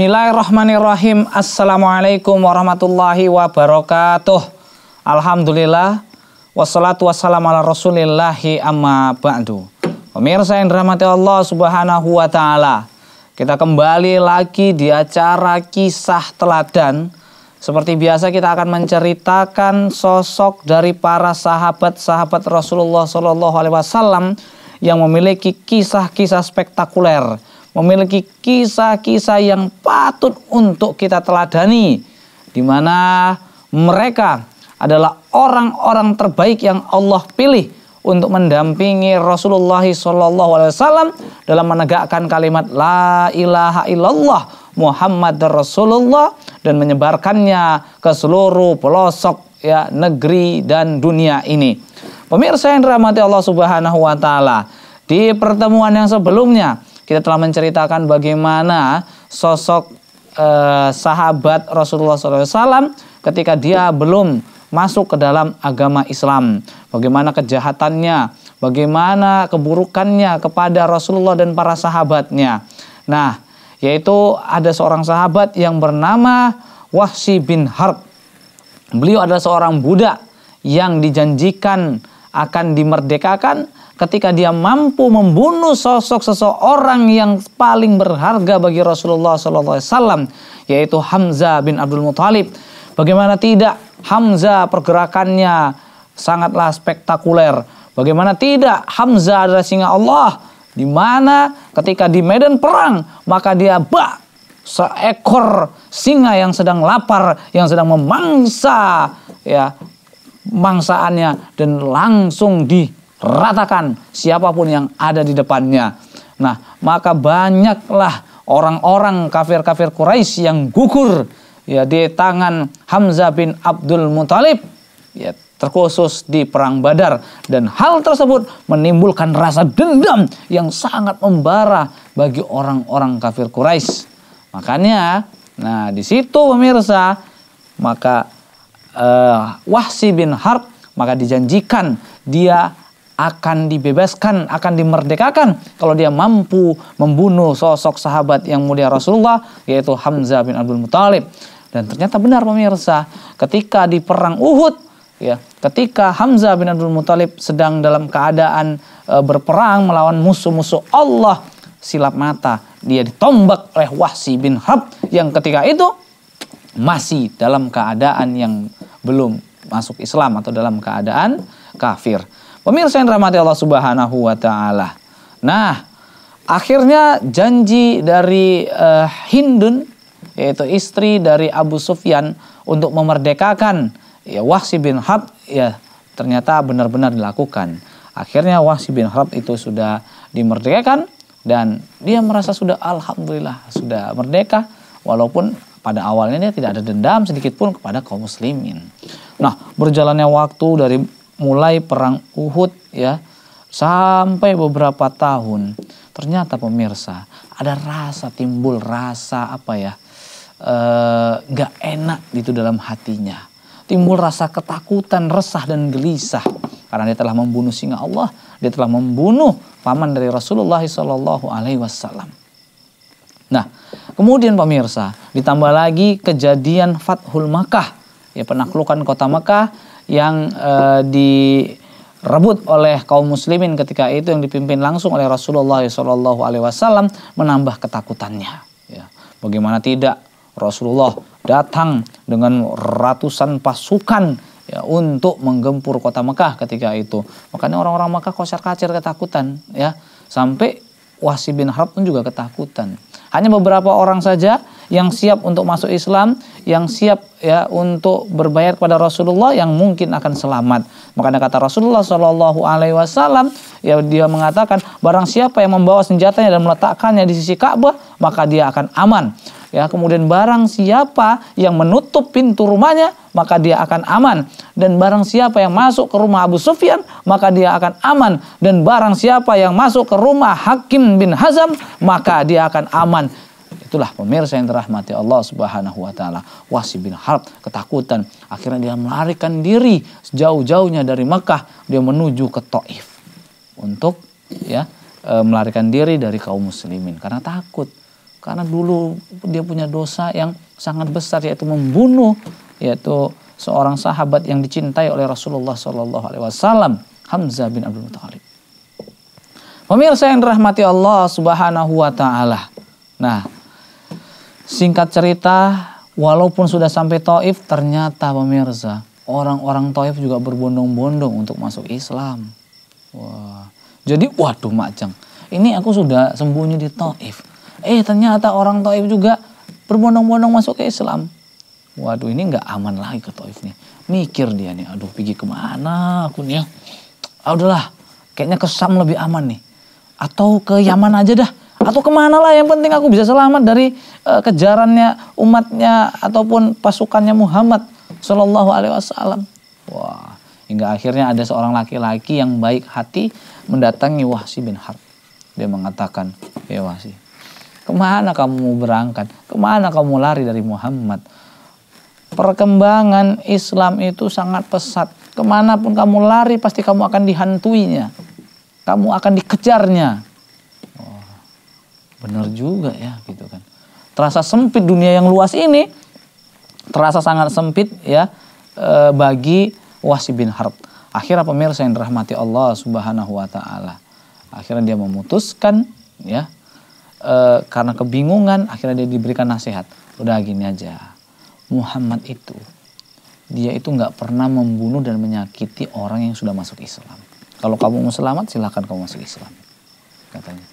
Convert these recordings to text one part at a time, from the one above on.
Bismillahirrahmanirrahim. Assalamualaikum warahmatullahi wabarakatuh. Alhamdulillah. Wassalatu wassalamu ala rasulillahi amma ba'du. Pemirsa yang dirahmati Allah subhanahu wa ta'ala. Kita kembali lagi di acara kisah teladan. Seperti biasa kita akan menceritakan sosok dari para sahabat-sahabat Rasulullah Shallallahu Alaihi Wasallam yang memiliki kisah-kisah spektakuler memiliki kisah-kisah yang patut untuk kita teladani di mana mereka adalah orang-orang terbaik yang Allah pilih untuk mendampingi Rasulullah SAW dalam menegakkan kalimat La ilaha illallah Muhammad Rasulullah dan menyebarkannya ke seluruh pelosok ya negeri dan dunia ini. Pemirsa yang dirahmati Allah Subhanahu wa taala, di pertemuan yang sebelumnya kita telah menceritakan bagaimana sosok eh, sahabat Rasulullah SAW ketika dia belum masuk ke dalam agama Islam. Bagaimana kejahatannya, bagaimana keburukannya kepada Rasulullah dan para sahabatnya. Nah, yaitu ada seorang sahabat yang bernama Wahsy bin Harb. Beliau adalah seorang budak yang dijanjikan akan dimerdekakan ketika dia mampu membunuh sosok seseorang yang paling berharga bagi Rasulullah SAW, yaitu Hamzah bin Abdul Muthalib. Bagaimana tidak Hamzah pergerakannya sangatlah spektakuler. Bagaimana tidak Hamzah adalah singa Allah di mana ketika di medan perang maka dia bak seekor singa yang sedang lapar yang sedang memangsa ya mangsaannya dan langsung di ratakan siapapun yang ada di depannya. Nah, maka banyaklah orang-orang kafir-kafir Quraisy yang gugur ya di tangan Hamzah bin Abdul Muthalib ya terkhusus di perang Badar dan hal tersebut menimbulkan rasa dendam yang sangat membara bagi orang-orang kafir Quraisy. Makanya nah di situ pemirsa maka uh, Wahsi bin Harb maka dijanjikan dia akan dibebaskan, akan dimerdekakan kalau dia mampu membunuh sosok sahabat yang mulia Rasulullah yaitu Hamzah bin Abdul Muthalib. Dan ternyata benar pemirsa, ketika di perang Uhud ya, ketika Hamzah bin Abdul Muthalib sedang dalam keadaan e, berperang melawan musuh-musuh Allah silap mata, dia ditombak oleh Wahsy bin Hab yang ketika itu masih dalam keadaan yang belum masuk Islam atau dalam keadaan kafir. Pemirsa yang dirahmati Allah Subhanahu wa taala. Nah, akhirnya janji dari uh, Hindun yaitu istri dari Abu Sufyan untuk memerdekakan ya Wahsi bin Harb ya ternyata benar-benar dilakukan. Akhirnya Wahsy bin Harb itu sudah dimerdekakan dan dia merasa sudah alhamdulillah sudah merdeka walaupun pada awalnya dia tidak ada dendam sedikit pun kepada kaum muslimin. Nah, berjalannya waktu dari mulai perang Uhud ya sampai beberapa tahun ternyata pemirsa ada rasa timbul rasa apa ya eh, nggak e, enak itu dalam hatinya timbul rasa ketakutan resah dan gelisah karena dia telah membunuh singa Allah dia telah membunuh paman dari Rasulullah Shallallahu Alaihi Wasallam nah kemudian pemirsa ditambah lagi kejadian Fathul Makkah ya penaklukan kota Makkah yang uh, direbut oleh kaum muslimin ketika itu yang dipimpin langsung oleh Rasulullah Shallallahu Alaihi Wasallam menambah ketakutannya. Ya. Bagaimana tidak Rasulullah datang dengan ratusan pasukan ya, untuk menggempur kota Mekah ketika itu. Makanya orang-orang Mekah kocar kacir ketakutan ya sampai Wahsi bin Harb pun juga ketakutan. Hanya beberapa orang saja yang siap untuk masuk Islam yang siap ya untuk berbayar kepada Rasulullah yang mungkin akan selamat. maka kata Rasulullah Shallallahu Alaihi Wasallam ya dia mengatakan barang siapa yang membawa senjatanya dan meletakkannya di sisi Ka'bah maka dia akan aman. Ya, kemudian barang siapa yang menutup pintu rumahnya maka dia akan aman dan barang siapa yang masuk ke rumah Abu Sufyan maka dia akan aman dan barang siapa yang masuk ke rumah Hakim bin Hazam maka dia akan aman. Itulah pemirsa yang terahmati Allah Subhanahu wa taala. wasi bin Harb ketakutan, akhirnya dia melarikan diri sejauh-jauhnya dari Mekah, dia menuju ke Taif untuk ya e, melarikan diri dari kaum muslimin karena takut. Karena dulu dia punya dosa yang sangat besar yaitu membunuh yaitu seorang sahabat yang dicintai oleh Rasulullah Shallallahu Alaihi Wasallam Hamzah bin Abdul Muthalib. Pemirsa yang dirahmati Allah Subhanahu Wa Taala. Nah, Singkat cerita, walaupun sudah sampai Taif, ternyata pemirsa, orang-orang Taif juga berbondong-bondong untuk masuk Islam. Wah. Jadi waduh macam. Ini aku sudah sembunyi di Taif. Eh ternyata orang Taif juga berbondong-bondong masuk ke Islam. Waduh ini nggak aman lagi ke Taif nih. Mikir dia nih, aduh pergi kemana aku nih ya. Ah udahlah, kayaknya ke Sam lebih aman nih. Atau ke Yaman aja dah atau kemana lah yang penting aku bisa selamat dari uh, kejarannya umatnya ataupun pasukannya Muhammad Shallallahu Alaihi Wasallam. Wah, hingga akhirnya ada seorang laki-laki yang baik hati mendatangi Wahsi bin Harb. Dia mengatakan, ya Wahsi, kemana kamu berangkat? Kemana kamu lari dari Muhammad? Perkembangan Islam itu sangat pesat. Kemanapun kamu lari pasti kamu akan dihantuinya. Kamu akan dikejarnya benar juga ya gitu kan terasa sempit dunia yang luas ini terasa sangat sempit ya eh, bagi Wahsy bin Harb akhirnya pemirsa yang dirahmati Allah Subhanahu wa taala akhirnya dia memutuskan ya e, karena kebingungan akhirnya dia diberikan nasihat udah gini aja Muhammad itu dia itu nggak pernah membunuh dan menyakiti orang yang sudah masuk Islam. Kalau kamu mau selamat, silahkan kamu masuk Islam. Katanya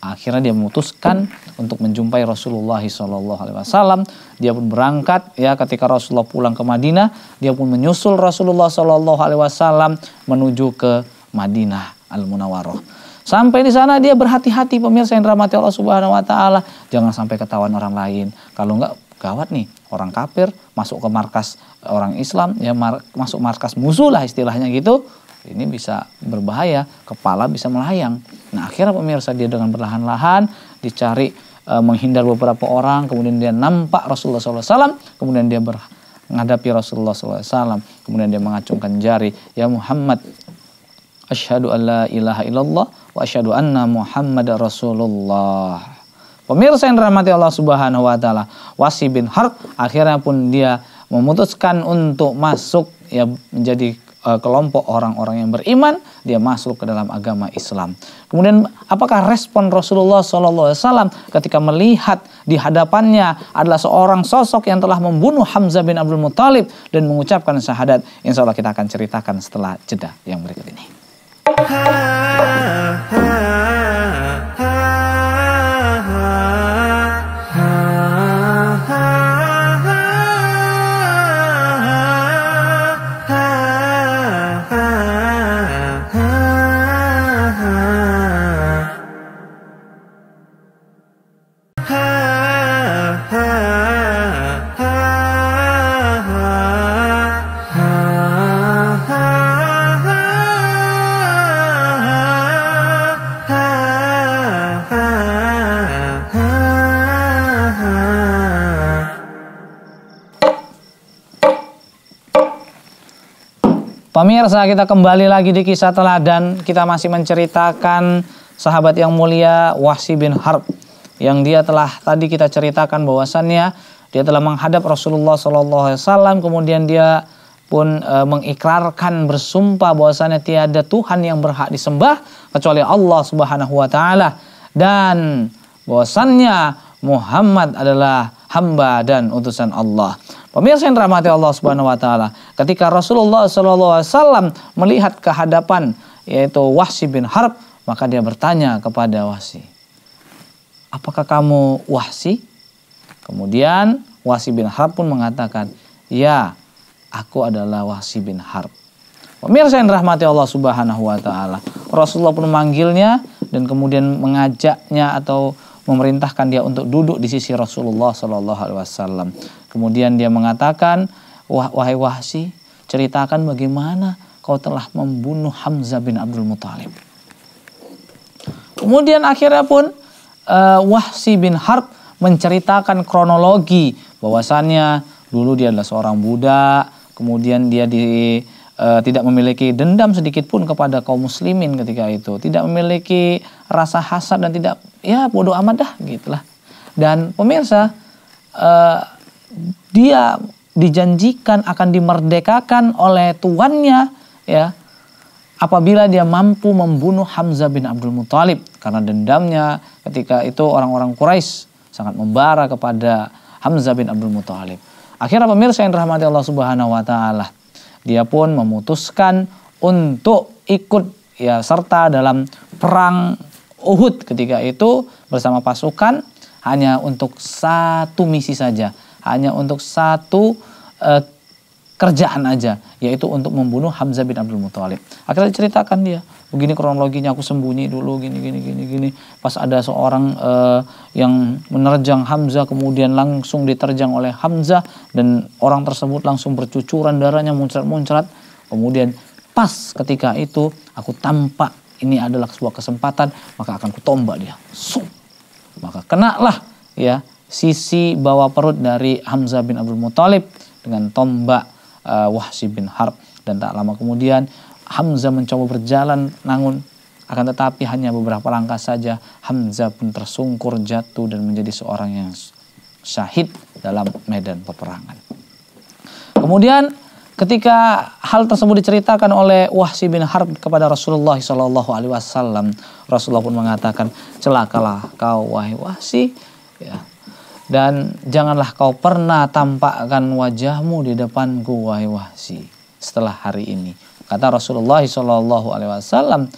akhirnya dia memutuskan untuk menjumpai Rasulullah SAW. Dia pun berangkat ya ketika Rasulullah pulang ke Madinah, dia pun menyusul Rasulullah SAW menuju ke Madinah Al Munawwaroh. Sampai di sana dia berhati-hati pemirsa yang dirahmati Allah Subhanahu wa taala, jangan sampai ketahuan orang lain. Kalau enggak gawat nih, orang kafir masuk ke markas orang Islam ya mar masuk markas musuh lah istilahnya gitu, ini bisa berbahaya, kepala bisa melayang. Nah, akhirnya pemirsa dia dengan perlahan-lahan dicari e, menghindar beberapa orang, kemudian dia nampak Rasulullah SAW, kemudian dia menghadapi Rasulullah SAW, kemudian dia mengacungkan jari, ya Muhammad, asyhadu an la ilaha illallah wa asyhadu anna Muhammad Rasulullah. Pemirsa yang dirahmati Allah Subhanahu wa taala, Wasi bin Harb akhirnya pun dia memutuskan untuk masuk ya menjadi Eh, kelompok orang-orang yang beriman dia masuk ke dalam agama Islam. Kemudian apakah respon Rasulullah SAW ketika melihat di hadapannya adalah seorang sosok yang telah membunuh Hamzah bin Abdul Muthalib dan mengucapkan syahadat? Insya Allah kita akan ceritakan setelah jeda yang berikut ini. Ha, ha. Pemirsa kita kembali lagi di kisah teladan. Kita masih menceritakan sahabat yang mulia Wahsi bin Harb. Yang dia telah tadi kita ceritakan bahwasannya dia telah menghadap Rasulullah SAW. Kemudian dia pun e, mengikrarkan bersumpah bahwasannya tiada Tuhan yang berhak disembah kecuali Allah Subhanahu wa taala dan bahwasannya Muhammad adalah hamba dan utusan Allah. Pemirsa yang dirahmati Allah Subhanahu wa taala, ketika Rasulullah sallallahu alaihi wasallam melihat kehadapan yaitu Wahsy bin Harb, maka dia bertanya kepada Wahsy, "Apakah kamu Wahsy?" Kemudian Wahsy bin Harb pun mengatakan, "Ya, aku adalah Wahsy bin Harb." Pemirsa yang dirahmati Allah Subhanahu wa taala. Rasulullah pun memanggilnya dan kemudian mengajaknya atau memerintahkan dia untuk duduk di sisi Rasulullah Shallallahu alaihi wasallam. Kemudian dia mengatakan, Wah, wahai Wahsi, ceritakan bagaimana kau telah membunuh Hamzah bin Abdul Muthalib. Kemudian akhirnya pun uh, eh, Wahsi bin Harb menceritakan kronologi bahwasannya dulu dia adalah seorang budak, kemudian dia di eh, tidak memiliki dendam sedikit pun kepada kaum muslimin ketika itu, tidak memiliki rasa hasad dan tidak ya bodoh amat dah gitulah. Dan pemirsa uh, dia dijanjikan akan dimerdekakan oleh tuannya ya apabila dia mampu membunuh Hamzah bin Abdul Muthalib karena dendamnya ketika itu orang-orang Quraisy sangat membara kepada Hamzah bin Abdul Muthalib. Akhirnya pemirsa yang dirahmati Allah Subhanahu wa taala, dia pun memutuskan untuk ikut ya serta dalam perang Uhud ketika itu bersama pasukan hanya untuk satu misi saja hanya untuk satu uh, kerjaan aja yaitu untuk membunuh Hamzah bin Abdul Muthalib. Akhirnya diceritakan dia begini kronologinya aku sembunyi dulu gini gini gini gini pas ada seorang uh, yang menerjang Hamzah kemudian langsung diterjang oleh Hamzah dan orang tersebut langsung bercucuran darahnya muncrat-muncrat kemudian pas ketika itu aku tampak ini adalah sebuah kesempatan maka akan kutombak dia. Sum. Maka kenalah ya sisi bawah perut dari Hamzah bin Abdul Muthalib dengan tombak uh, Wahsy bin Harb dan tak lama kemudian Hamzah mencoba berjalan namun akan tetapi hanya beberapa langkah saja Hamzah pun tersungkur jatuh dan menjadi seorang yang syahid dalam medan peperangan. Kemudian ketika hal tersebut diceritakan oleh Wahsy bin Harb kepada Rasulullah Shallallahu Alaihi Wasallam, Rasulullah pun mengatakan celakalah kau wahai Wahsy, ya, dan janganlah kau pernah tampakkan wajahmu di depanku wahai Wahsi setelah hari ini. Kata Rasulullah Shallallahu Alaihi Wasallam,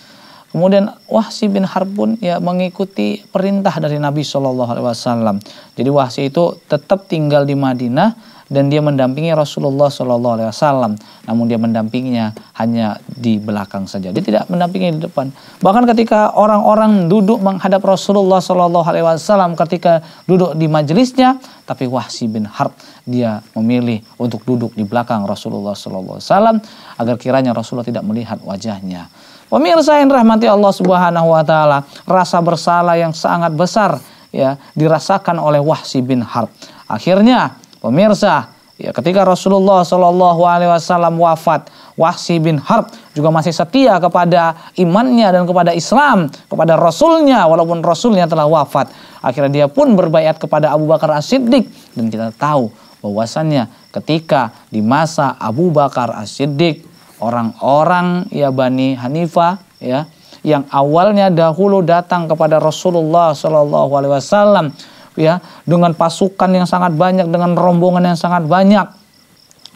Kemudian Wahsi bin Harb pun ya mengikuti perintah dari Nabi Shallallahu Alaihi Wasallam. Jadi Wahsi itu tetap tinggal di Madinah dan dia mendampingi Rasulullah Shallallahu Alaihi Wasallam. Namun dia mendampinginya hanya di belakang saja. Dia tidak mendampingi di depan. Bahkan ketika orang-orang duduk menghadap Rasulullah Shallallahu Alaihi Wasallam ketika duduk di majelisnya, tapi Wahsi bin Harb dia memilih untuk duduk di belakang Rasulullah Shallallahu Alaihi Wasallam agar kiranya Rasulullah tidak melihat wajahnya. Pemirsa yang rahmati Allah Subhanahu wa taala, rasa bersalah yang sangat besar ya dirasakan oleh Wahsy bin Harb. Akhirnya, pemirsa, ya ketika Rasulullah Shallallahu alaihi wasallam wafat, Wahsy bin Harb juga masih setia kepada imannya dan kepada Islam, kepada Rasulnya walaupun Rasulnya telah wafat. Akhirnya dia pun berbayat kepada Abu Bakar As-Siddiq dan kita tahu bahwasannya ketika di masa Abu Bakar As-Siddiq orang-orang ya Bani Hanifah ya yang awalnya dahulu datang kepada Rasulullah Shallallahu Alaihi Wasallam ya dengan pasukan yang sangat banyak dengan rombongan yang sangat banyak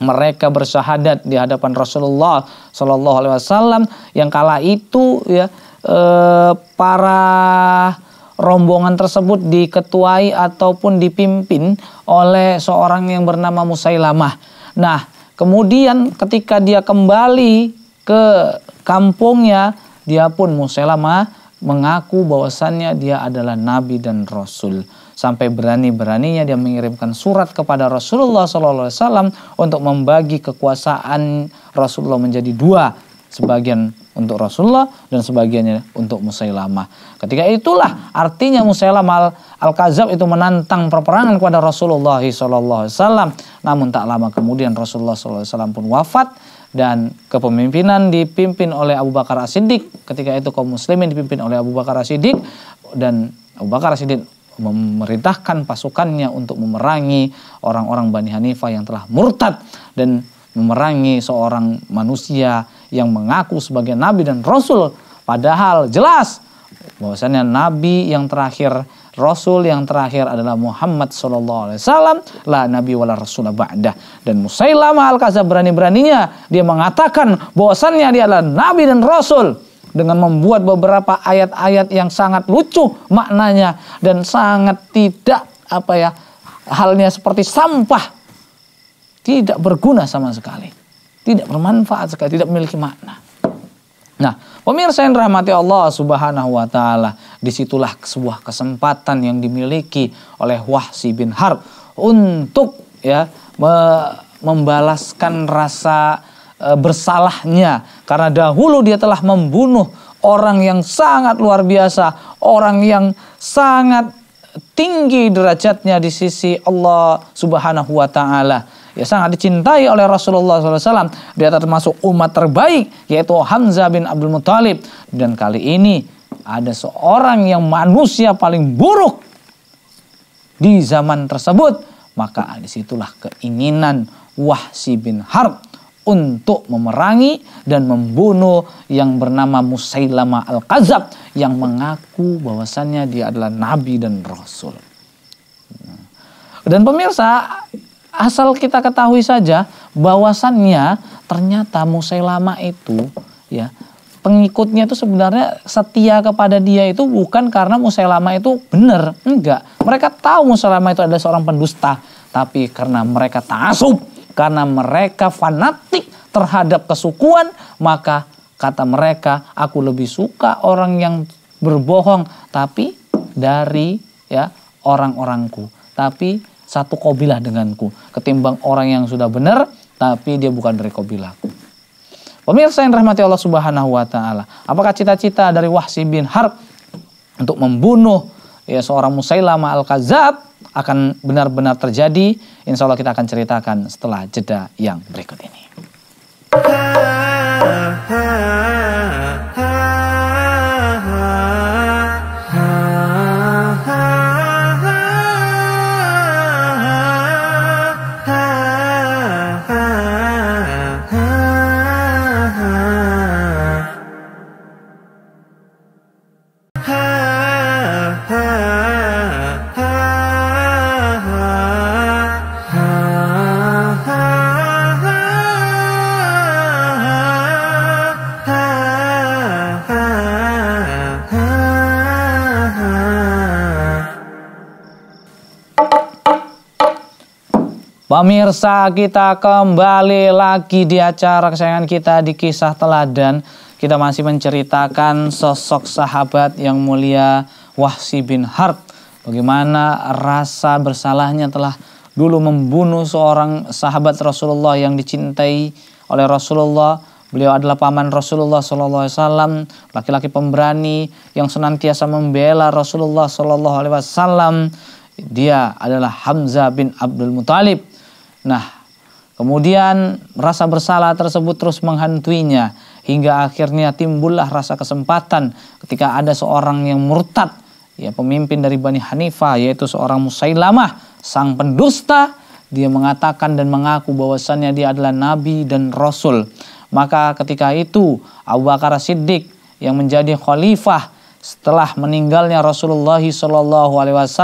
mereka bersyahadat di hadapan Rasulullah Shallallahu Alaihi Wasallam yang kala itu ya e, para rombongan tersebut diketuai ataupun dipimpin oleh seorang yang bernama Musailamah. Nah, Kemudian ketika dia kembali ke kampungnya, dia pun Musailama mengaku bahwasannya dia adalah nabi dan rasul. Sampai berani-beraninya dia mengirimkan surat kepada Rasulullah SAW untuk membagi kekuasaan Rasulullah menjadi dua. Sebagian untuk Rasulullah dan sebagiannya untuk Musailamah. Ketika itulah artinya Musailamah Al-Kazab itu menantang perperangan kepada Rasulullah SAW. Namun tak lama kemudian Rasulullah SAW pun wafat dan kepemimpinan dipimpin oleh Abu Bakar As-Siddiq. Ketika itu kaum muslimin dipimpin oleh Abu Bakar As-Siddiq dan Abu Bakar As-Siddiq memerintahkan pasukannya untuk memerangi orang-orang Bani Hanifah yang telah murtad dan memerangi seorang manusia yang mengaku sebagai nabi dan rasul padahal jelas bahwasanya nabi yang terakhir Rasul yang terakhir adalah Muhammad Shallallahu Alaihi Wasallam, la Nabi wala Rasul ba'da Dan Musailama al kazab berani beraninya dia mengatakan bahwasannya dia adalah Nabi dan Rasul dengan membuat beberapa ayat-ayat yang sangat lucu maknanya dan sangat tidak apa ya halnya seperti sampah tidak berguna sama sekali tidak bermanfaat sekali, tidak memiliki makna. Nah, pemirsa yang rahmati Allah Subhanahu wa taala, disitulah sebuah kesempatan yang dimiliki oleh Wahsi bin Harb untuk ya me membalaskan rasa e, bersalahnya karena dahulu dia telah membunuh orang yang sangat luar biasa, orang yang sangat tinggi derajatnya di sisi Allah Subhanahu wa taala ya sangat dicintai oleh Rasulullah SAW. Dia termasuk umat terbaik yaitu Hamzah bin Abdul Muthalib. Dan kali ini ada seorang yang manusia paling buruk di zaman tersebut. Maka disitulah keinginan Wahsi bin Harb untuk memerangi dan membunuh yang bernama Musailama Al-Kazab yang mengaku bahwasannya dia adalah nabi dan rasul. Dan pemirsa, asal kita ketahui saja bahwasannya ternyata Musai itu ya pengikutnya itu sebenarnya setia kepada dia itu bukan karena Musai itu benar, enggak. Mereka tahu Musai itu adalah seorang pendusta, tapi karena mereka tasub karena mereka fanatik terhadap kesukuan, maka kata mereka aku lebih suka orang yang berbohong tapi dari ya orang-orangku. Tapi satu kobilah denganku. Ketimbang orang yang sudah benar, tapi dia bukan dari kobilahku. Pemirsa yang rahmati Allah Subhanahu wa taala, apakah cita-cita dari Wahsy bin Harb untuk membunuh ya seorang Musailama Al-Kazab akan benar-benar terjadi? Insya Allah kita akan ceritakan setelah jeda yang berikut ini. Pemirsa kita kembali lagi di acara kesayangan kita di kisah teladan Kita masih menceritakan sosok sahabat yang mulia Wahsi bin Harb Bagaimana rasa bersalahnya telah dulu membunuh seorang sahabat Rasulullah yang dicintai oleh Rasulullah Beliau adalah paman Rasulullah SAW, laki-laki pemberani yang senantiasa membela Rasulullah SAW. Dia adalah Hamzah bin Abdul Muthalib Nah, kemudian rasa bersalah tersebut terus menghantuinya hingga akhirnya timbullah rasa kesempatan ketika ada seorang yang murtad, ya pemimpin dari Bani Hanifah yaitu seorang Musailamah, sang pendusta, dia mengatakan dan mengaku bahwasannya dia adalah nabi dan rasul. Maka ketika itu Abu Bakar Siddiq yang menjadi khalifah setelah meninggalnya Rasulullah saw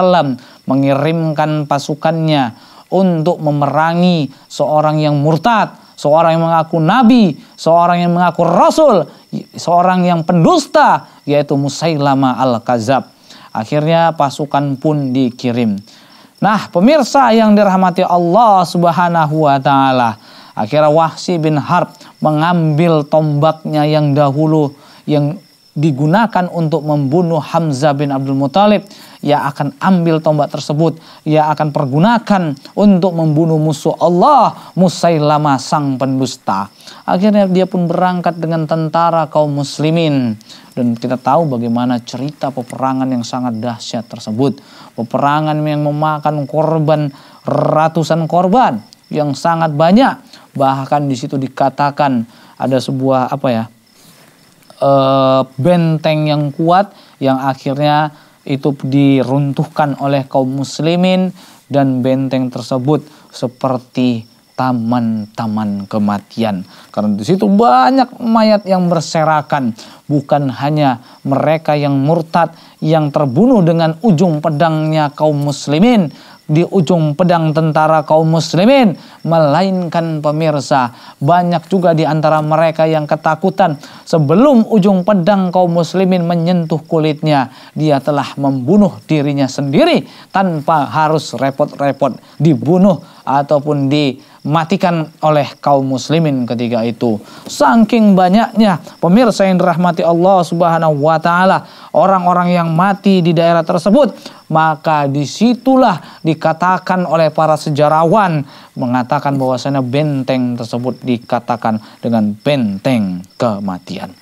mengirimkan pasukannya untuk memerangi seorang yang murtad, seorang yang mengaku nabi, seorang yang mengaku rasul, seorang yang pendusta yaitu Musailama al-Kazab. Akhirnya pasukan pun dikirim. Nah, pemirsa yang dirahmati Allah Subhanahu wa taala, akhirnya Wahsi bin Harb mengambil tombaknya yang dahulu yang digunakan untuk membunuh Hamzah bin Abdul Muthalib, ia akan ambil tombak tersebut, ia akan pergunakan untuk membunuh musuh Allah, Musailama sang pendusta. Akhirnya dia pun berangkat dengan tentara kaum muslimin. Dan kita tahu bagaimana cerita peperangan yang sangat dahsyat tersebut. Peperangan yang memakan korban ratusan korban yang sangat banyak. Bahkan di situ dikatakan ada sebuah apa ya? Eh, benteng yang kuat yang akhirnya itu diruntuhkan oleh kaum muslimin dan benteng tersebut seperti taman-taman kematian. Karena di situ banyak mayat yang berserakan, bukan hanya mereka yang murtad yang terbunuh dengan ujung pedangnya kaum muslimin, di ujung pedang tentara kaum muslimin, melainkan pemirsa. Banyak juga di antara mereka yang ketakutan sebelum ujung pedang kaum muslimin menyentuh kulitnya. Dia telah membunuh dirinya sendiri tanpa harus repot-repot dibunuh ataupun dimatikan oleh kaum muslimin ketika itu. Saking banyaknya pemirsa yang dirahmati Allah Subhanahu wa taala, orang-orang yang mati di daerah tersebut, maka disitulah dikatakan oleh para sejarawan mengatakan bahwasanya benteng tersebut dikatakan dengan benteng kematian.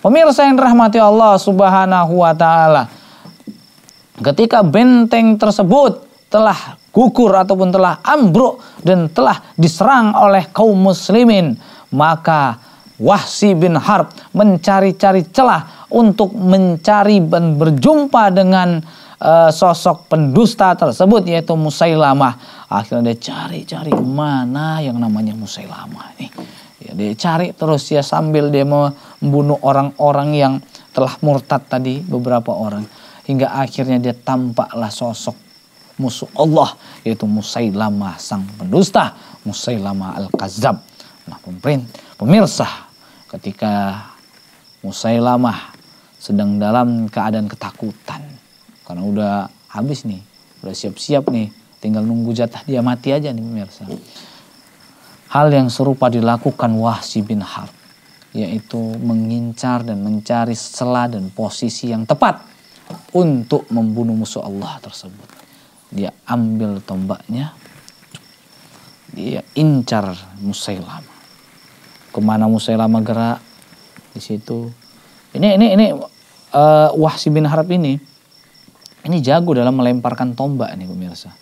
Pemirsa yang dirahmati Allah Subhanahu wa taala, ketika benteng tersebut telah gugur ataupun telah ambruk dan telah diserang oleh kaum muslimin, maka Wahsi bin Harb mencari-cari celah untuk mencari dan berjumpa dengan uh, sosok pendusta tersebut yaitu Musailamah Akhirnya dia cari-cari mana yang namanya Musailama nih. Ya, dia cari terus ya sambil dia mau membunuh orang-orang yang telah murtad tadi beberapa orang. Hingga akhirnya dia tampaklah sosok musuh Allah yaitu Musailama sang pendusta, Musailama al-Kazab. Nah, pemirsa, ketika Musailama sedang dalam keadaan ketakutan karena udah habis nih, udah siap-siap nih Tinggal nunggu jatah dia mati aja nih pemirsa. Hal yang serupa dilakukan Wahsy bin Harb, yaitu mengincar dan mencari celah dan posisi yang tepat untuk membunuh musuh Allah tersebut. Dia ambil tombaknya, dia incar Musailama. Kemana Musailama gerak? Di situ. Ini ini ini uh, Wahsy bin Harb ini ini jago dalam melemparkan tombak nih pemirsa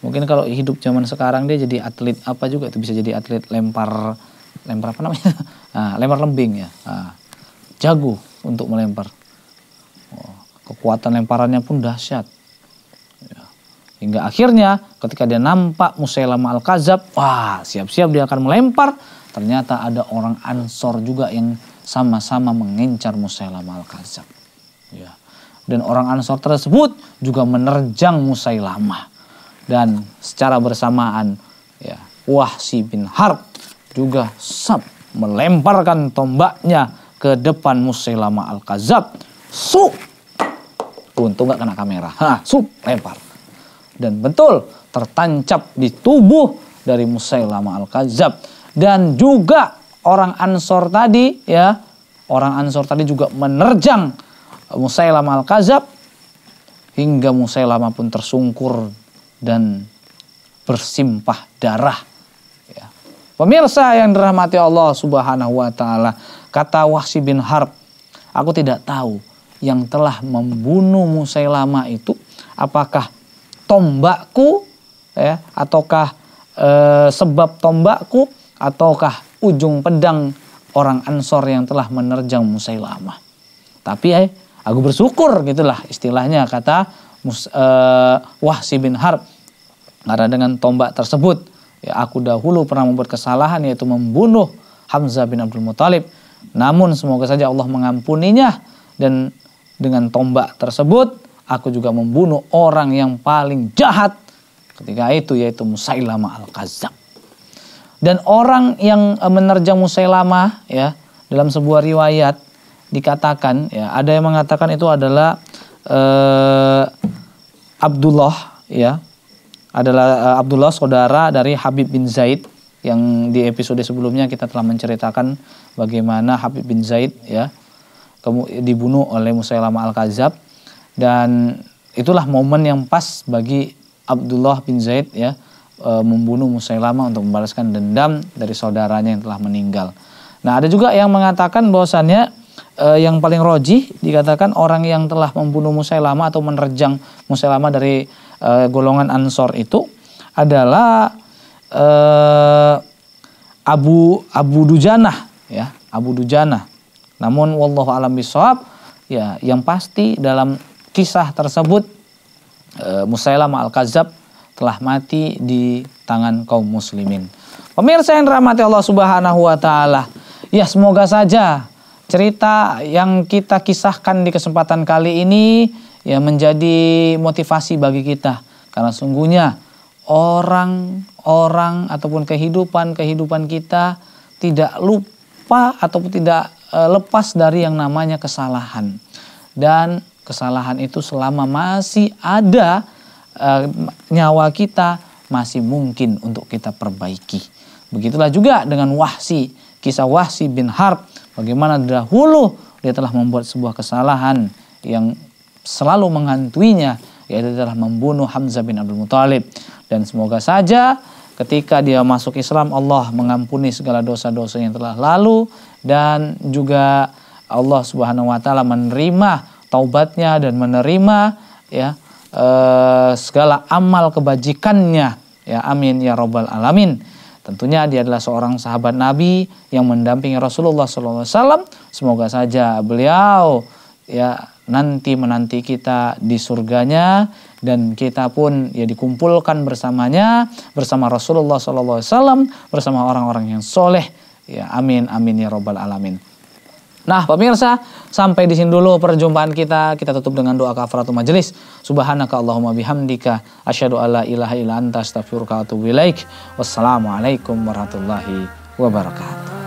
mungkin kalau hidup zaman sekarang dia jadi atlet apa juga itu bisa jadi atlet lempar lempar apa namanya nah, lempar lembing ya nah, jago untuk melempar oh, kekuatan lemparannya pun dahsyat ya. hingga akhirnya ketika dia nampak Musailama al Kazab wah siap-siap dia akan melempar ternyata ada orang Ansor juga yang sama-sama mengincar Musailama al Kazab ya dan orang Ansor tersebut juga menerjang Musailama dan secara bersamaan ya Wahsi bin Harb juga sab melemparkan tombaknya ke depan Musailama Al-Kazab. Su! Untung nggak kena kamera. Ha, su! Lempar. Dan betul tertancap di tubuh dari Musailama Al-Kazab. Dan juga orang Ansor tadi ya, orang Ansor tadi juga menerjang Musailama Al-Kazab hingga Musailama pun tersungkur dan bersimpah darah. Ya. Pemirsa yang dirahmati Allah Subhanahu wa taala, kata Wahsy bin Harb, aku tidak tahu yang telah membunuh Musailama itu apakah tombakku ya ataukah e, sebab tombakku ataukah ujung pedang orang Ansor yang telah menerjang Musailama. Tapi eh, aku bersyukur gitulah istilahnya kata Mus, eh, Wahsi bin Harb karena dengan tombak tersebut, ya aku dahulu pernah membuat kesalahan yaitu membunuh Hamzah bin Abdul Muthalib. Namun semoga saja Allah mengampuninya dan dengan tombak tersebut aku juga membunuh orang yang paling jahat ketika itu yaitu Musailama al Kazab. Dan orang yang e, menerjang Musailama ya dalam sebuah riwayat dikatakan ya ada yang mengatakan itu adalah eh, Abdullah ya adalah uh, Abdullah saudara dari Habib bin Zaid yang di episode sebelumnya kita telah menceritakan bagaimana Habib bin Zaid ya dibunuh oleh Musailamah Al-Kazab dan itulah momen yang pas bagi Abdullah bin Zaid ya uh, membunuh Musailamah untuk membalaskan dendam dari saudaranya yang telah meninggal. Nah, ada juga yang mengatakan bahwasannya uh, yang paling roji dikatakan orang yang telah membunuh Musailamah atau menerjang Musailamah dari uh, golongan Ansor itu adalah uh, Abu Abu Dujanah ya, Abu Dujanah. Namun wallahu alam bisawab ya yang pasti dalam kisah tersebut uh, Musailamah al kazzab telah mati di tangan kaum muslimin. Pemirsa yang dirahmati Allah Subhanahu wa taala. Ya, semoga saja cerita yang kita kisahkan di kesempatan kali ini ya menjadi motivasi bagi kita karena sungguhnya orang-orang ataupun kehidupan-kehidupan kita tidak lupa ataupun tidak eh, lepas dari yang namanya kesalahan. Dan kesalahan itu selama masih ada eh, nyawa kita masih mungkin untuk kita perbaiki. Begitulah juga dengan Wahsi, kisah Wahsi bin Harb, bagaimana dahulu dia telah membuat sebuah kesalahan yang selalu menghantuinya yaitu telah membunuh Hamzah bin Abdul Muthalib dan semoga saja ketika dia masuk Islam Allah mengampuni segala dosa-dosa yang telah lalu dan juga Allah Subhanahu wa taala menerima taubatnya dan menerima ya e, segala amal kebajikannya ya amin ya robbal alamin Tentunya dia adalah seorang sahabat Nabi yang mendampingi Rasulullah SAW. Semoga saja beliau ya nanti menanti kita di surganya dan kita pun ya dikumpulkan bersamanya bersama Rasulullah SAW bersama orang-orang yang soleh ya amin amin ya robbal alamin Nah, pemirsa, sampai di sini dulu perjumpaan kita. Kita tutup dengan doa kafaratul majelis. Subhanaka Allahumma bihamdika asyhadu alla ilaha illa anta astaghfiruka wa atubu ilaik. Wassalamualaikum warahmatullahi wabarakatuh.